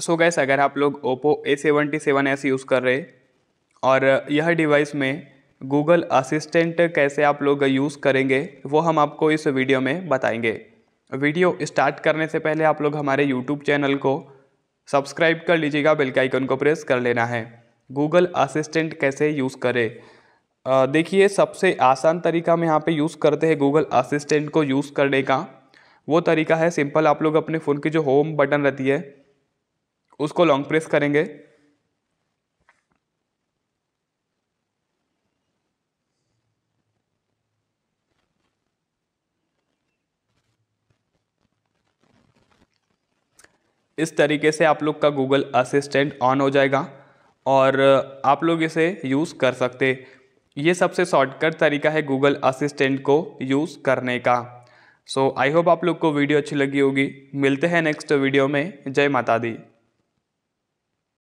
सो so gas अगर आप लोग Oppo A seventy seven S use कर रहे और यह डिवाइस में गूगल असिस्टेंट कैसे आप लोग यूज़ करेंगे वो हम आपको इस वीडियो में बताएंगे वीडियो स्टार्ट करने से पहले आप लोग हमारे यूट्यूब चैनल को सब्सक्राइब कर लीजिएगा बेल के आइकन को प्रेस कर लेना है गूगल असिस्टेंट कैसे यूज़ करें देखिए सबसे आसान तरीका हम यहाँ पे यूज़ करते हैं गूगल असिस्टेंट को यूज़ करने का वो तरीका है सिंपल आप लोग अपने फ़ोन की जो होम बटन रहती है उसको लॉन्ग प्रेस करेंगे इस तरीके से आप लोग का गूगल असिस्टेंट ऑन हो जाएगा और आप लोग इसे यूज़ कर सकते ये सबसे शॉर्टकट तरीका है गूगल असिस्टेंट को यूज़ करने का सो आई होप आप लोग को वीडियो अच्छी लगी होगी मिलते हैं नेक्स्ट वीडियो में जय माता दी